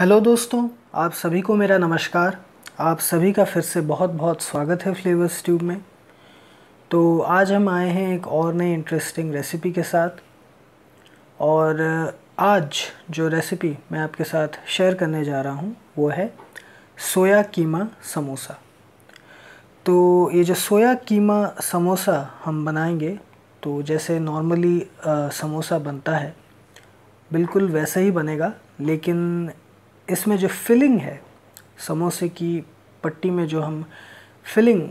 hello दोस्तों आप सभी को मेरा नमस्कार आप सभी का फिर से बहुत बहुत स्वागत है फ्लेवर्स ट्यूब में तो आज हम आए हैं एक और नई इंटरेस्टिंग रेसिपी के साथ और आज जो रेसिपी मैं आपके साथ शेयर करने जा रहा हूँ वो है सोया कीमा समोसा तो ये जो सोया कीमा समोसा हम बनाएंगे तो जैसे नॉर्मली समोसा बनता है बिल्कुल वैसे ही बनेगा लेकिन इसमें जो फिलिंग है समोसे की पट्टी में जो हम फिलिंग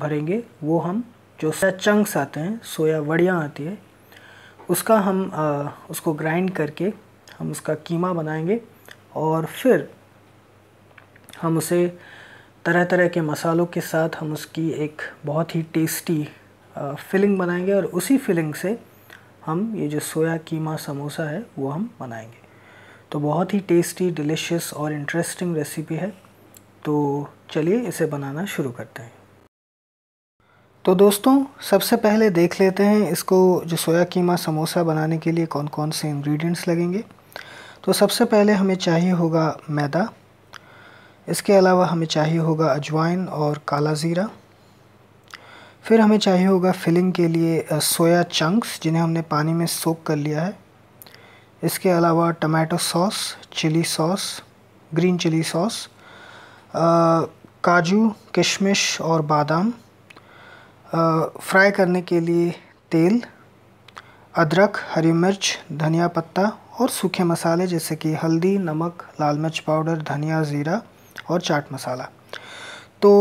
भरेंगे वो हम जो चंक्स आते हैं सोया वड़ियाँ आती है उसका हम उसको ग्राइंड करके हम उसका कीमा बनाएंगे और फिर हम उसे तरह तरह के मसालों के साथ हम उसकी एक बहुत ही टेस्टी फिलिंग बनाएंगे और उसी फिलिंग से हम ये जो सोया कीमा समोसा है वो हम बनाएंगे तो बहुत ही टेस्टी डिलिशियस और इंटरेस्टिंग रेसिपी है तो चलिए इसे बनाना शुरू करते हैं तो दोस्तों सबसे पहले देख लेते हैं इसको जो सोया कीमा समोसा बनाने के लिए कौन कौन से इंग्रेडिएंट्स लगेंगे तो सबसे पहले हमें चाहिए होगा मैदा इसके अलावा हमें चाहिए होगा अजवाइन और काला ज़ीरा फिर हमें चाहिए होगा फिलिंग के लिए सोया चंक्स जिन्हें हमने पानी में सोक कर लिया है इसके अलावा tomato sauce chilli sauce green chilli sauce काजू किशमिश और बादाम फ्राई करने के लिए तेल अदरक हरी मिर्च धनिया पत्ता और सूखे मसाले जैसे कि हल्दी नमक लाल मिर्च पाउडर धनिया ज़ीरा और चाट मसाला तो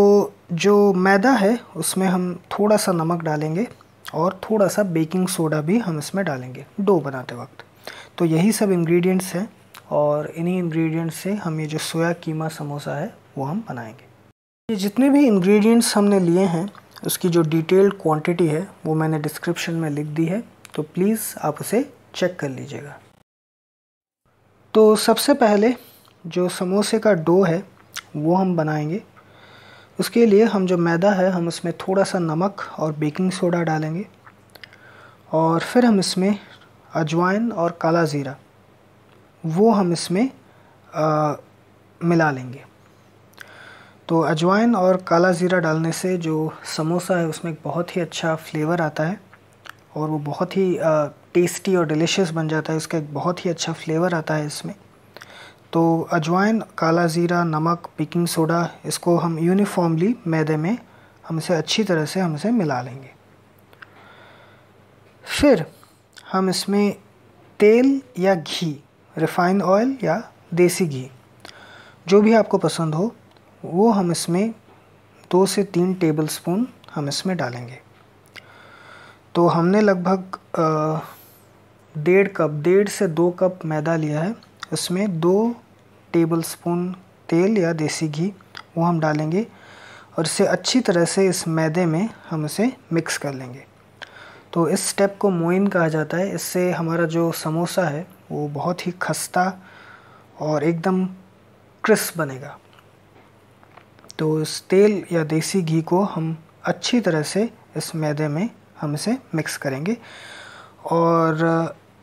जो मैदा है उसमें हम थोड़ा सा नमक डालेंगे और थोड़ा सा बेकिंग सोडा भी हम इसमें डालेंगे डो बनाते वक्त तो यही सब इंग्रेडिएंट्स हैं और इन्हीं इंग्रेडिएंट्स से हम ये जो सोया कीमा समोसा है वो हम बनाएंगे ये जितने भी इंग्रेडिएंट्स हमने लिए हैं उसकी जो डिटेल्ड क्वांटिटी है वो मैंने डिस्क्रिप्शन में लिख दी है तो प्लीज़ आप उसे चेक कर लीजिएगा तो सबसे पहले जो समोसे का डो है वो हम बनाएंगे उसके लिए हम जो मैदा है हम उसमें थोड़ा सा नमक और बेकिंग सोडा डालेंगे और फिर हम इसमें अजवाइन और काला ज़ीरा वो हम इसमें आ, मिला लेंगे तो अजवाइन और काला ज़ीरा डालने से जो समोसा है उसमें एक बहुत ही अच्छा फ्लेवर आता है और वो बहुत ही टेस्टी और डिलीशियस बन जाता है उसका एक बहुत ही अच्छा फ्लेवर आता है इसमें तो अजवाइन काला ज़ीरा नमक बेकिंग सोडा इसको हम यूनिफॉर्मली मैदे में हम इसे अच्छी तरह से हम इसे मिला लेंगे फिर हम इसमें तेल या घी रिफाइंड ऑयल या देसी घी जो भी आपको पसंद हो वो हम इसमें दो से तीन टेबल स्पून हम इसमें डालेंगे तो हमने लगभग डेढ़ कप डेढ़ से दो कप मैदा लिया है इसमें दो टेबल स्पून तेल या देसी घी वो हम डालेंगे और इसे अच्छी तरह से इस मैदे में हम इसे मिक्स कर लेंगे तो इस स्टेप को मोइन कहा जाता है इससे हमारा जो समोसा है वो बहुत ही खस्ता और एकदम क्रिस्प बनेगा तो इस तेल या देसी घी को हम अच्छी तरह से इस मैदे में हम इसे मिक्स करेंगे और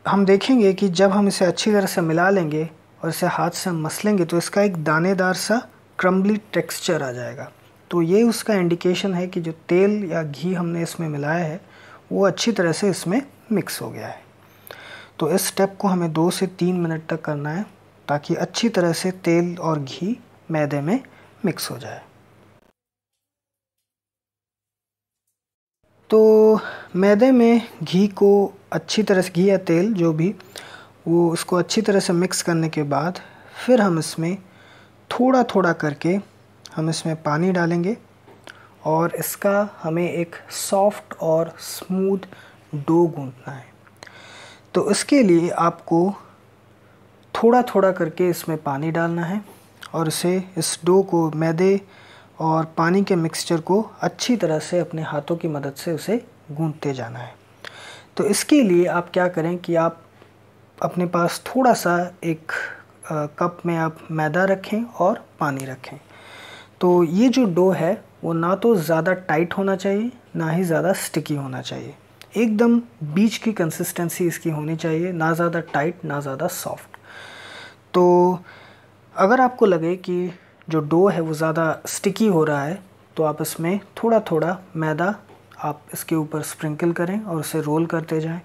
हम देखेंगे कि जब हम इसे अच्छी तरह से मिला लेंगे और इसे हाथ से मस मसलेंगे तो इसका एक दानेदार सा क्रम्बली टेक्सचर आ जाएगा तो ये उसका इंडिकेशन है कि जो तेल या घी हमने इसमें मिलाया है वो अच्छी तरह से इसमें मिक्स हो गया है तो इस स्टेप को हमें दो से तीन मिनट तक करना है ताकि अच्छी तरह से तेल और घी मैदे में मिक्स हो जाए तो मैदे में घी को अच्छी तरह से घी या तेल जो भी वो उसको अच्छी तरह से मिक्स करने के बाद फिर हम इसमें थोड़ा थोड़ा करके हम इसमें पानी डालेंगे और इसका हमें एक सॉफ्ट और स्मूथ डो गूंथना है तो इसके लिए आपको थोड़ा थोड़ा करके इसमें पानी डालना है और इसे इस डो को मैदे और पानी के मिक्सचर को अच्छी तरह से अपने हाथों की मदद से उसे गूंथते जाना है तो इसके लिए आप क्या करें कि आप अपने पास थोड़ा सा एक आ, कप में आप मैदा रखें और पानी रखें तो ये जो डो है वो ना तो ज़्यादा टाइट होना चाहिए ना ही ज़्यादा स्टिकी होना चाहिए एकदम बीच की कंसिस्टेंसी इसकी होनी चाहिए ना ज़्यादा टाइट ना ज़्यादा सॉफ्ट तो अगर आपको लगे कि जो डो है वो ज़्यादा स्टिकी हो रहा है तो आप इसमें थोड़ा थोड़ा मैदा आप इसके ऊपर स्प्रिंकल करें और उसे रोल करते जाएं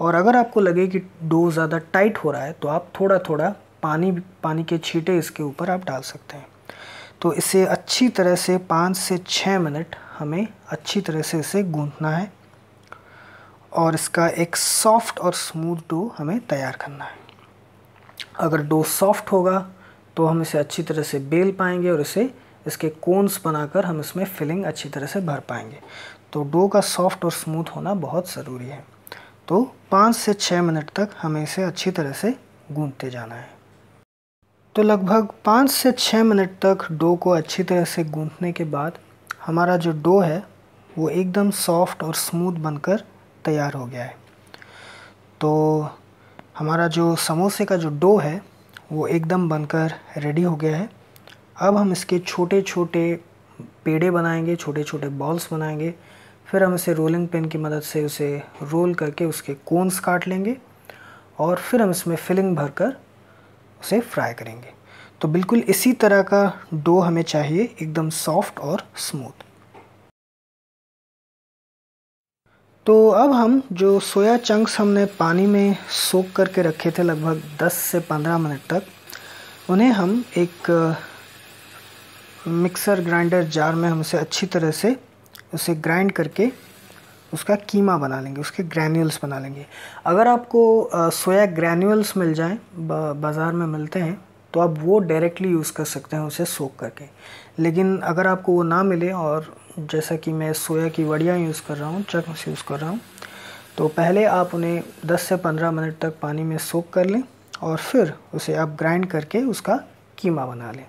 और अगर आपको लगे कि डो ज़्यादा टाइट हो रहा है तो आप थोड़ा थोड़ा पानी पानी के छींटे इसके ऊपर आप डाल सकते हैं तो इसे अच्छी तरह से पाँच से छः मिनट हमें अच्छी तरह से इसे गूंथना है और इसका एक सॉफ्ट और स्मूथ डो हमें तैयार करना है अगर डो सॉफ्ट होगा तो हम इसे अच्छी तरह से बेल पाएंगे और इसे इसके कोन्स बनाकर हम इसमें फिलिंग अच्छी तरह से भर पाएंगे तो डो का सॉफ्ट और स्मूथ होना बहुत ज़रूरी है तो पाँच से छः मिनट तक हमें इसे अच्छी तरह से गूंथते जाना है तो लगभग पाँच से छः मिनट तक डो को अच्छी तरह से गूंथने के बाद हमारा जो डो है वो एकदम सॉफ्ट और स्मूथ बनकर तैयार हो गया है तो हमारा जो समोसे का जो डो है वो एकदम बनकर रेडी हो गया है अब हम इसके छोटे छोटे पेड़े बनाएंगे छोटे छोटे बॉल्स बनाएंगे फिर हम इसे रोलिंग पिन की मदद से उसे रोल करके उसके कोन्स काट लेंगे और फिर हम इसमें फिलिंग भरकर उसे फ्राई करेंगे तो बिल्कुल इसी तरह का डो हमें चाहिए एकदम सॉफ्ट और स्मूथ तो अब हम जो सोया चंक्स हमने पानी में सोख करके रखे थे लगभग 10 से 15 मिनट तक उन्हें हम एक मिक्सर uh, ग्राइंडर जार में हम उसे अच्छी तरह से उसे ग्राइंड करके उसका कीमा बना लेंगे उसके ग्रैन्यूल्स बना लेंगे अगर आपको सोया ग्रैन्यूल्स मिल जाए बाज़ार में मिलते हैं तो आप वो डायरेक्टली यूज़ कर सकते हैं उसे सोख करके लेकिन अगर आपको वो ना मिले और जैसा कि मैं सोया की वड़ियाँ यूज़ कर रहा हूँ चक्स यूज़ कर रहा हूँ तो पहले आप उन्हें 10 से 15 मिनट तक पानी में सोख कर लें और फिर उसे आप ग्राइंड करके उसका कीमा बना लें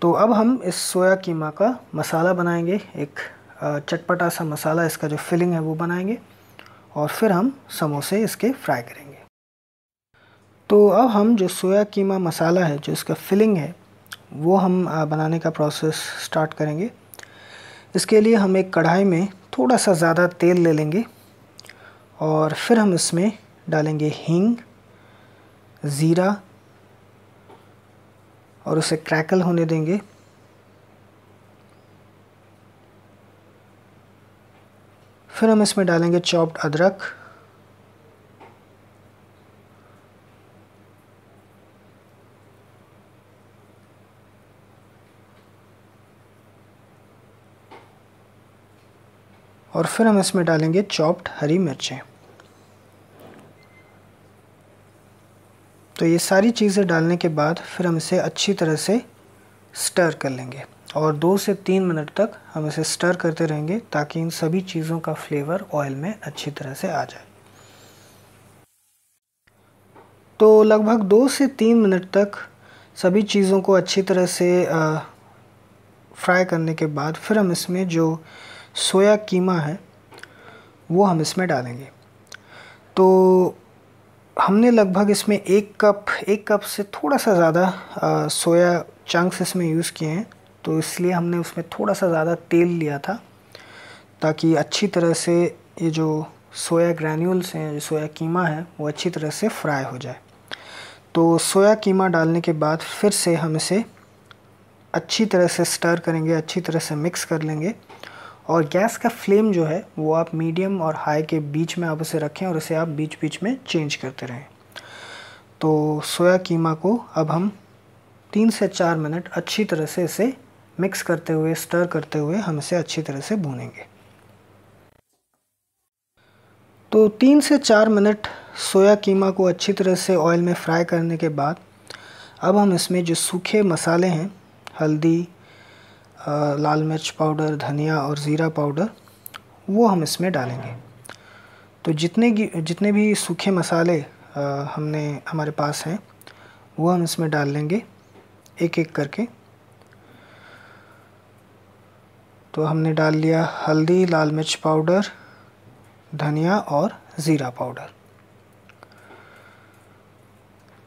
तो अब हम इस सोया कीमा का मसाला बनाएंगे एक चटपटा सा मसाला इसका जो फिलिंग है वो बनाएंगे और फिर हम समोसे इसके फ्राई करेंगे तो अब हम जो सोया कीमा मसाला है जो इसका फिलिंग है वो हम बनाने का प्रोसेस स्टार्ट करेंगे इसके लिए हम एक कढ़ाई में थोड़ा सा ज़्यादा तेल ले लेंगे और फिर हम इसमें डालेंगे हींग ज़ीरा और उसे क्रैकल होने देंगे फिर हम इसमें डालेंगे चॉप्ड अदरक और फिर हम इसमें डालेंगे चॉप्ड हरी मिर्चें तो ये सारी चीज़ें डालने के बाद फिर हम इसे अच्छी तरह से स्टर कर लेंगे और दो से तीन मिनट तक हम इसे स्टर करते रहेंगे ताकि इन सभी चीज़ों का फ्लेवर ऑयल में अच्छी तरह से आ जाए तो लगभग दो से तीन मिनट तक सभी चीज़ों को अच्छी तरह से फ्राई करने के बाद फिर हम इसमें जो सोया कीमा है वो हम इसमें डालेंगे तो हमने लगभग इसमें एक कप एक कप से थोड़ा सा ज़्यादा सोया चंक्स इसमें यूज़ किए हैं तो इसलिए हमने उसमें थोड़ा सा ज़्यादा तेल लिया था ताकि अच्छी तरह से ये जो सोया ग्रैन्यूल्स हैं जो सोया कीमा है वो अच्छी तरह से फ्राई हो जाए तो सोया कीमा डालने के बाद फिर से हम इसे अच्छी तरह से स्टर करेंगे अच्छी तरह से मिक्स कर लेंगे और गैस का फ्लेम जो है वो आप मीडियम और हाई के बीच में आप उसे रखें और उसे आप बीच बीच में चेंज करते रहें तो सोया कीमा को अब हम तीन से चार मिनट अच्छी तरह से इसे मिक्स करते हुए स्टर करते हुए हम इसे अच्छी तरह से भूनेंगे तो तीन से चार मिनट सोया कीमा को अच्छी तरह से ऑयल में फ्राई करने के बाद अब हम इसमें जो सूखे मसाले हैं हल्दी लाल मिर्च पाउडर धनिया और ज़ीरा पाउडर वो हम इसमें डालेंगे तो जितने जितने भी सूखे मसाले हमने हमारे पास हैं वो हम इसमें डाल लेंगे एक एक करके तो हमने डाल लिया हल्दी लाल मिर्च पाउडर धनिया और ज़ीरा पाउडर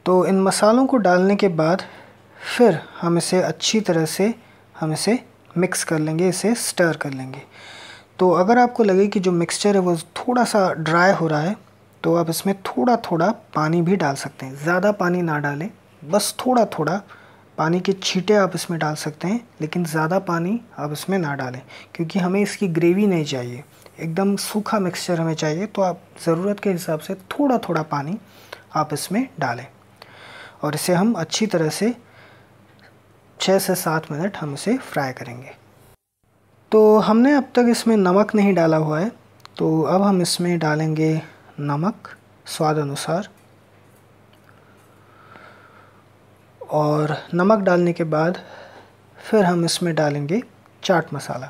तो इन मसालों को डालने के बाद फिर हम इसे अच्छी तरह से हम इसे मिक्स कर लेंगे इसे स्टर कर लेंगे तो अगर आपको लगे कि जो मिक्सचर है वो थोड़ा सा ड्राई हो रहा है तो आप इसमें थोड़ा थोड़ा पानी भी डाल सकते हैं ज़्यादा पानी ना डालें बस थोड़ा थोड़ा पानी के छीटे आप इसमें डाल सकते हैं लेकिन ज़्यादा पानी आप इसमें ना डालें क्योंकि हमें इसकी ग्रेवी नहीं चाहिए एकदम सूखा मिक्सचर हमें चाहिए तो आप ज़रूरत के हिसाब से थोड़ा थोड़ा पानी आप इसमें डालें और इसे हम अच्छी तरह से छः से सात मिनट हम इसे फ्राई करेंगे तो हमने अब तक इसमें नमक नहीं डाला हुआ है तो अब हम इसमें डालेंगे नमक स्वाद अनुसार और नमक डालने के बाद फिर हम इसमें डालेंगे चाट मसाला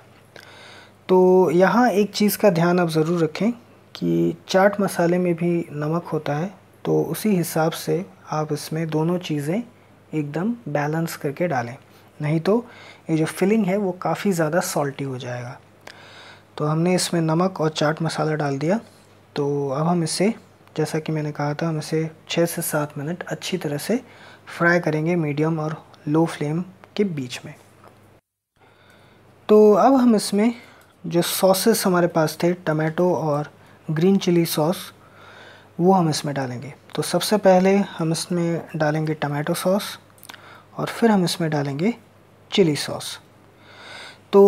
तो यहाँ एक चीज़ का ध्यान आप ज़रूर रखें कि चाट मसाले में भी नमक होता है तो उसी हिसाब से आप इसमें दोनों चीज़ें एकदम बैलेंस करके डालें नहीं तो ये जो फिलिंग है वो काफ़ी ज़्यादा सॉल्टी हो जाएगा तो हमने इसमें नमक और चाट मसाला डाल दिया तो अब हम इसे जैसा कि मैंने कहा था हम इसे छः से सात मिनट अच्छी तरह से फ्राई करेंगे मीडियम और लो फ्लेम के बीच में तो अब हम इसमें जो सॉसेस हमारे पास थे टमाटो और ग्रीन चिली सॉस वो हम इसमें डालेंगे तो सबसे पहले हम इसमें डालेंगे टमाटो सॉस और फिर हम इसमें डालेंगे चिली सॉस तो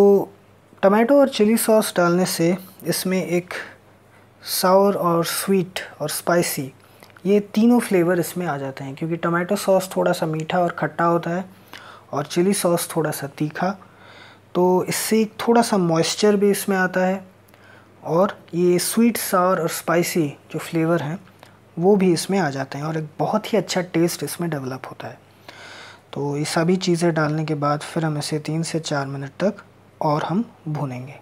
टमाटो और चिली सॉस डालने से इसमें एक साउर और स्वीट और स्पाइसी ये तीनों फ्लेवर इसमें आ जाते हैं क्योंकि टमाटो सॉस थोड़ा सा मीठा और खट्टा होता है और चिली सॉस थोड़ा सा तीखा तो इससे थोड़ा सा मॉइस्चर भी इसमें आता है और ये स्वीट सावर और स्पाइसी जो फ्लेवर हैं वो भी इसमें आ जाते हैं और एक बहुत ही अच्छा टेस्ट इसमें डेवलप होता है तो ये सभी चीज़ें डालने के बाद फिर हम इसे तीन से चार मिनट तक और हम भुनेंगे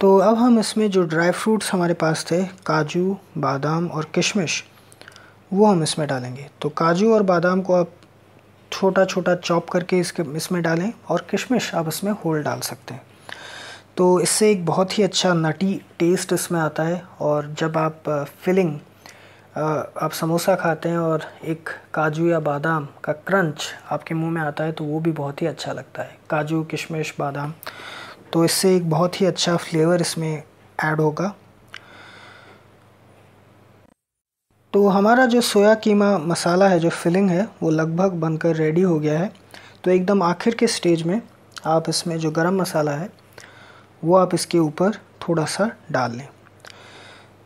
तो अब हम इसमें जो ड्राई फ्रूट्स हमारे पास थे काजू बादाम और किशमिश वो हम इसमें डालेंगे तो काजू और बादाम को आप छोटा छोटा चॉप करके इसके इसमें डालें और किशमिश आप इसमें होल डाल सकते हैं तो इससे एक बहुत ही अच्छा नटी टेस्ट इसमें आता है और जब आप फिलिंग आप समोसा खाते हैं और एक काजू या बादाम का क्रंच आपके मुंह में आता है तो वो भी बहुत ही अच्छा लगता है काजू किशमिश बादाम तो इससे एक बहुत ही अच्छा फ्लेवर इसमें ऐड होगा तो हमारा जो सोया कीमा मसाला है जो फिलिंग है वो लगभग बनकर रेडी हो गया है तो एकदम आखिर के स्टेज में आप इसमें जो गरम मसाला है वो आप इसके ऊपर थोड़ा सा डाल लें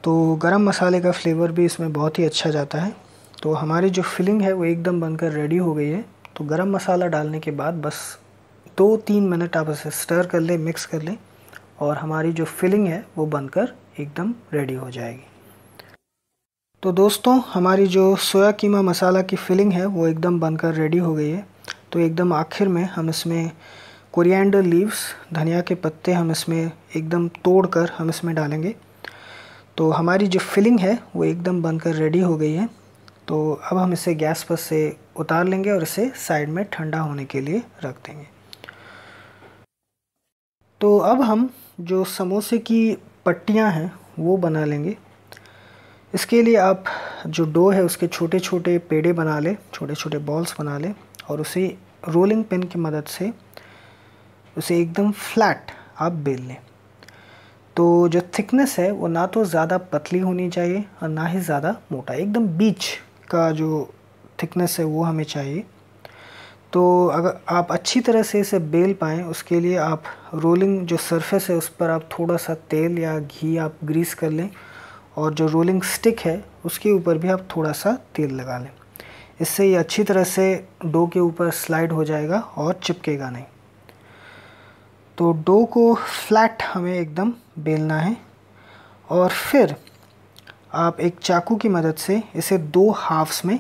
तो गरम मसाले का फ्लेवर भी इसमें बहुत ही अच्छा जाता है तो हमारी जो फिलिंग है वो एकदम बनकर रेडी हो गई है तो गरम मसाला डालने के बाद बस दो तीन मिनट आप इसे स्टर कर लें मिक्स कर लें और हमारी जो फिलिंग है वो बनकर एकदम रेडी हो जाएगी तो दोस्तों हमारी जो सोया कीमा मसाला की फिलिंग है वो एकदम बनकर रेडी हो गई है तो एकदम आखिर में हम इसमें कोरिएंडर लीव्स धनिया के पत्ते हम इसमें एकदम तोड़ कर हम इसमें डालेंगे तो हमारी जो फिलिंग है वो एकदम बनकर रेडी हो गई है तो अब हम इसे गैस पर से उतार लेंगे और इसे साइड में ठंडा होने के लिए रख देंगे तो अब हम जो समोसे की पट्टियाँ हैं वो बना लेंगे इसके लिए आप जो डो है उसके छोटे छोटे पेड़े बना लें छोटे छोटे बॉल्स बना लें और उसे रोलिंग पिन की मदद से उसे एकदम फ्लैट आप बेल लें तो जो थिकनेस है वो ना तो ज़्यादा पतली होनी चाहिए और ना ही ज़्यादा मोटा एकदम बीच का जो थिकनेस है वो हमें चाहिए तो अगर आप अच्छी तरह से इसे बेल पाएँ उसके लिए आप रोलिंग जो सरफेस है उस पर आप थोड़ा सा तेल या घी आप ग्रीस कर लें और जो रोलिंग स्टिक है उसके ऊपर भी आप थोड़ा सा तेल लगा लें इससे ये अच्छी तरह से डो के ऊपर स्लाइड हो जाएगा और चिपकेगा नहीं तो डो को फ्लैट हमें एकदम बेलना है और फिर आप एक चाकू की मदद से इसे दो हाफ्स में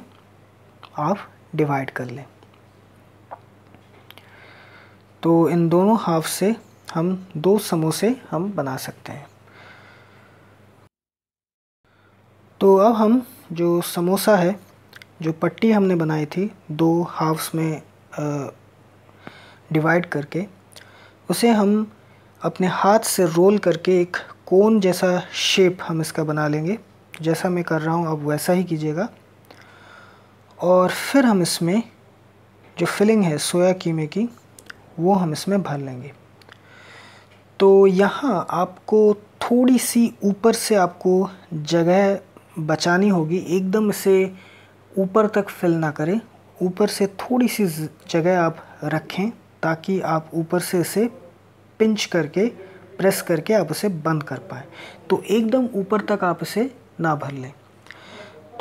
आप डिवाइड कर लें तो इन दोनों हाफ से हम दो समोसे हम बना सकते हैं तो अब हम जो समोसा है जो पट्टी हमने बनाई थी दो हाफ्स में डिवाइड करके उसे हम अपने हाथ से रोल करके एक कोन जैसा शेप हम इसका बना लेंगे जैसा मैं कर रहा हूँ आप वैसा ही कीजिएगा और फिर हम इसमें जो फिलिंग है सोया कीमे की वो हम इसमें भर लेंगे तो यहाँ आपको थोड़ी सी ऊपर से आपको जगह बचानी होगी एकदम से ऊपर तक फिल ना करें ऊपर से थोड़ी सी जगह आप रखें ताकि आप ऊपर से इसे पिंच करके प्रेस करके आप उसे बंद कर पाएँ तो एकदम ऊपर तक आप इसे ना भर लें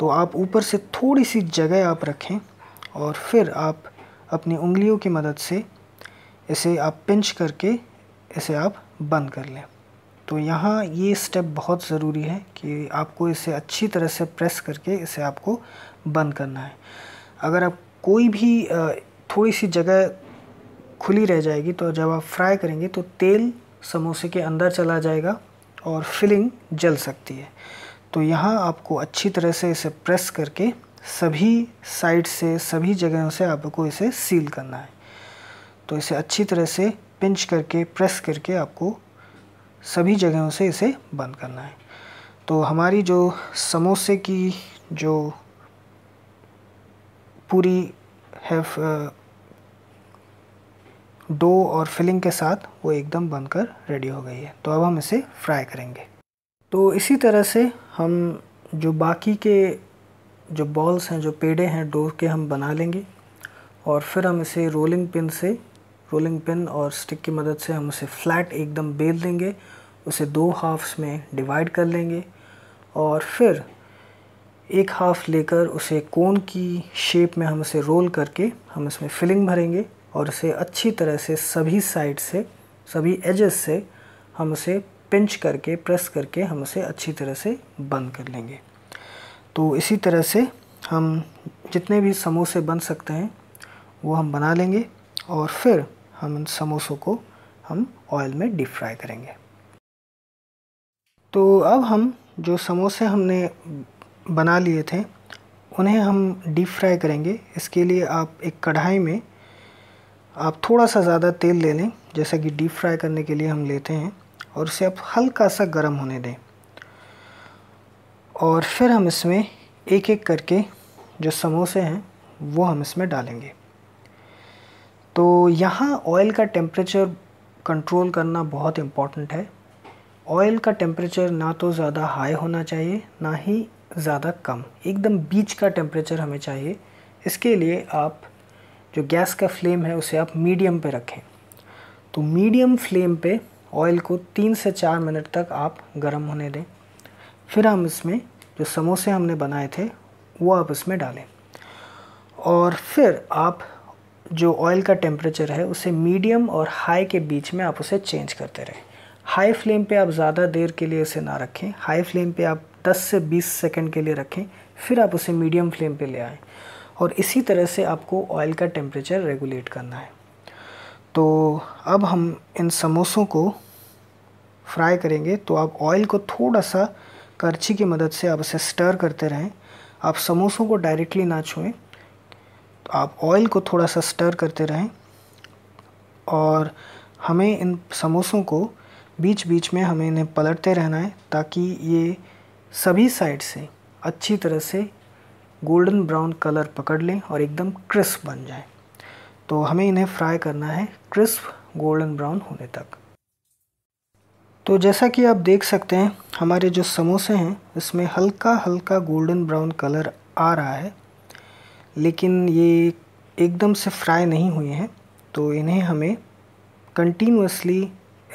तो आप ऊपर से थोड़ी सी जगह आप रखें और फिर आप अपनी उंगलियों की मदद से इसे आप पिंच करके इसे आप बंद कर लें तो यहाँ ये स्टेप बहुत ज़रूरी है कि आपको इसे अच्छी तरह से प्रेस करके इसे आपको बंद करना है अगर आप कोई भी थोड़ी सी जगह खुली रह जाएगी तो जब आप फ्राई करेंगे तो तेल समोसे के अंदर चला जाएगा और फिलिंग जल सकती है तो यहाँ आपको अच्छी तरह से इसे प्रेस करके सभी साइड से सभी जगहों से आपको इसे सील करना है तो इसे अच्छी तरह से पिंच करके प्रेस करके आपको सभी जगहों से इसे बंद करना है तो हमारी जो समोसे की जो पूरी है डो और फिलिंग के साथ वो एकदम बनकर रेडी हो गई है तो अब हम इसे फ्राई करेंगे तो इसी तरह से हम जो बाकी के जो बॉल्स हैं जो पेड़े हैं डो के हम बना लेंगे और फिर हम इसे रोलिंग पिन से रोलिंग पिन और स्टिक की मदद से हम उसे फ्लैट एकदम बेल देंगे उसे दो हाफ्स में डिवाइड कर लेंगे और फिर एक हाफ लेकर उसे कोन की शेप में हम उसे रोल करके हम इसमें फिलिंग भरेंगे और उसे अच्छी तरह से सभी साइड से सभी एजेस से हम उसे पिंच करके प्रेस करके हम उसे अच्छी तरह से बंद कर लेंगे तो इसी तरह से हम जितने भी समोसे बन सकते हैं वो हम बना लेंगे और फिर हम उन समोसों को हम ऑयल में डीप फ्राई करेंगे तो अब हम जो समोसे हमने बना लिए थे उन्हें हम डीप फ्राई करेंगे इसके लिए आप एक कढ़ाई में आप थोड़ा सा ज़्यादा तेल ले लें जैसा कि डीप फ्राई करने के लिए हम लेते हैं और उसे आप हल्का सा गर्म होने दें और फिर हम इसमें एक एक करके जो समोसे हैं वो हम इसमें डालेंगे तो यहाँ ऑयल का टेम्परेचर कंट्रोल करना बहुत इम्पॉर्टेंट है ऑयल का टेम्परेचर ना तो ज़्यादा हाई होना चाहिए ना ही ज़्यादा कम एकदम बीच का टेम्परेचर हमें चाहिए इसके लिए आप जो गैस का फ्लेम है उसे आप मीडियम पे रखें तो मीडियम फ्लेम पे ऑयल को तीन से चार मिनट तक आप गर्म होने दें फिर हम इसमें जो समोसे हमने बनाए थे वो आप इसमें डालें और फिर आप जो ऑयल का टेम्परेचर है उसे मीडियम और हाई के बीच में आप उसे चेंज करते रहें हाई फ्लेम पे आप ज़्यादा देर के लिए उसे ना रखें हाई फ्लेम पे आप 10 से 20 सेकंड के लिए रखें फिर आप उसे मीडियम फ्लेम पे ले आएँ और इसी तरह से आपको ऑयल का टेम्परेचर रेगुलेट करना है तो अब हम इन समोसों को फ्राई करेंगे तो आप ऑयल को थोड़ा सा करछी की मदद से आप उसे स्टर करते रहें आप समोसों को डायरेक्टली ना छुएं आप ऑयल को थोड़ा सा स्टर करते रहें और हमें इन समोसों को बीच बीच में हमें इन्हें पलटते रहना है ताकि ये सभी साइड से अच्छी तरह से गोल्डन ब्राउन कलर पकड़ लें और एकदम क्रिस्प बन जाए तो हमें इन्हें फ्राई करना है क्रिस्प गोल्डन ब्राउन होने तक तो जैसा कि आप देख सकते हैं हमारे जो समोसे हैं इसमें हल्का हल्का गोल्डन ब्राउन कलर आ रहा है लेकिन ये एकदम से फ्राई नहीं हुए हैं तो इन्हें हमें कंटिन्यूसली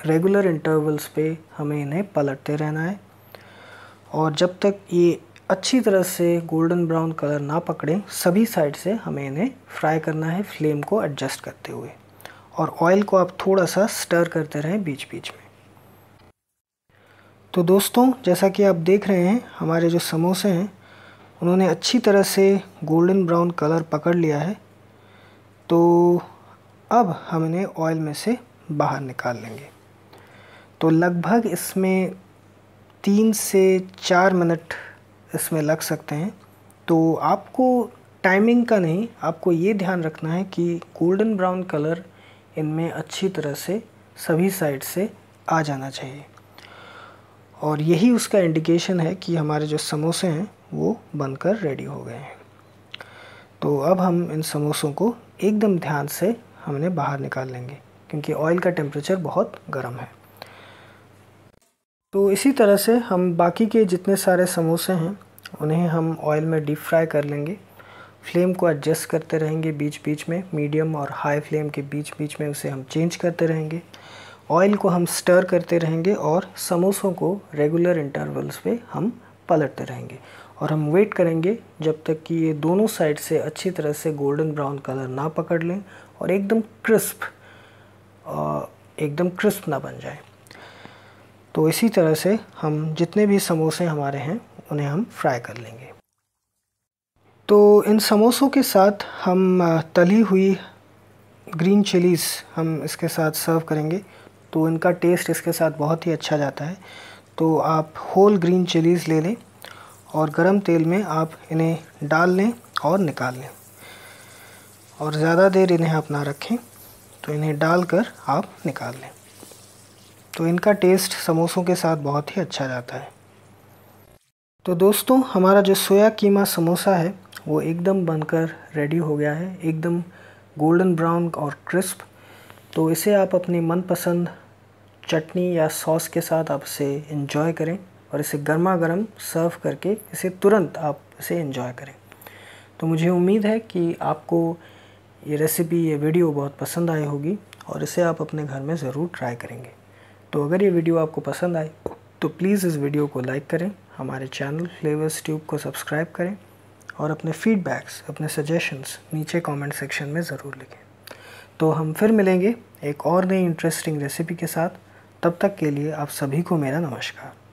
रेगुलर इंटरवल्स पे हमें इन्हें पलटते रहना है और जब तक ये अच्छी तरह से गोल्डन ब्राउन कलर ना पकड़े सभी साइड से हमें इन्हें फ्राई करना है फ्लेम को एडजस्ट करते हुए और ऑयल को आप थोड़ा सा स्टर करते रहें बीच बीच में तो दोस्तों जैसा कि आप देख रहे हैं हमारे जो समोसे हैं उन्होंने अच्छी तरह से गोल्डन ब्राउन कलर पकड़ लिया है तो अब हम इन्हें ऑयल में से बाहर निकाल लेंगे तो लगभग इसमें तीन से चार मिनट इसमें लग सकते हैं तो आपको टाइमिंग का नहीं आपको ये ध्यान रखना है कि गोल्डन ब्राउन कलर इनमें अच्छी तरह से सभी साइड से आ जाना चाहिए और यही उसका इंडिकेशन है कि हमारे जो समोसे हैं वो बनकर रेडी हो गए हैं तो अब हम इन समोसों को एकदम ध्यान से हमने बाहर निकाल लेंगे क्योंकि ऑयल का टेम्परेचर बहुत गर्म है तो इसी तरह से हम बाकी के जितने सारे समोसे हैं उन्हें हम ऑयल में डीप फ्राई कर लेंगे फ्लेम को एडजस्ट करते रहेंगे बीच बीच में मीडियम और हाई फ्लेम के बीच बीच में उसे हम चेंज करते रहेंगे ऑयल को हम स्टर करते रहेंगे और समोसों को रेगुलर इंटरवल्स पे हम पलटते रहेंगे और हम वेट करेंगे जब तक कि ये दोनों साइड से अच्छी तरह से गोल्डन ब्राउन कलर ना पकड़ लें और एकदम क्रिस्प एकदम क्रिस्प ना बन जाए तो इसी तरह से हम जितने भी समोसे हमारे हैं उन्हें हम फ्राई कर लेंगे तो इन समोसों के साथ हम तली हुई ग्रीन चिलीज़ हम इसके साथ सर्व करेंगे तो इनका टेस्ट इसके साथ बहुत ही अच्छा जाता है तो आप होल ग्रीन चिलीज़ ले लें और गरम तेल में आप इन्हें डाल लें और निकाल लें और ज़्यादा देर इन्हें आप ना रखें तो इन्हें डाल कर आप निकाल लें तो इनका टेस्ट समोसों के साथ बहुत ही अच्छा जाता है तो दोस्तों हमारा जो सोया कीमा समोसा है वो एकदम बनकर रेडी हो गया है एकदम गोल्डन ब्राउन और क्रिस्प तो इसे आप अपनी मनपसंद चटनी या सॉस के साथ आप इसे इन्जॉय करें और इसे गर्मा गर्म सर्व करके इसे तुरंत आप इसे इन्जॉय करें तो मुझे उम्मीद है कि आपको ये रेसिपी ये वीडियो बहुत पसंद आई होगी और इसे आप अपने घर में ज़रूर ट्राई करेंगे तो अगर ये वीडियो आपको पसंद आए तो प्लीज़ इस वीडियो को लाइक करें हमारे चैनल फ्लेवर्स ट्यूब को सब्सक्राइब करें और अपने फीडबैक्स अपने सजेशंस नीचे कमेंट सेक्शन में ज़रूर लिखें तो हम फिर मिलेंगे एक और नई इंटरेस्टिंग रेसिपी के साथ तब तक के लिए आप सभी को मेरा नमस्कार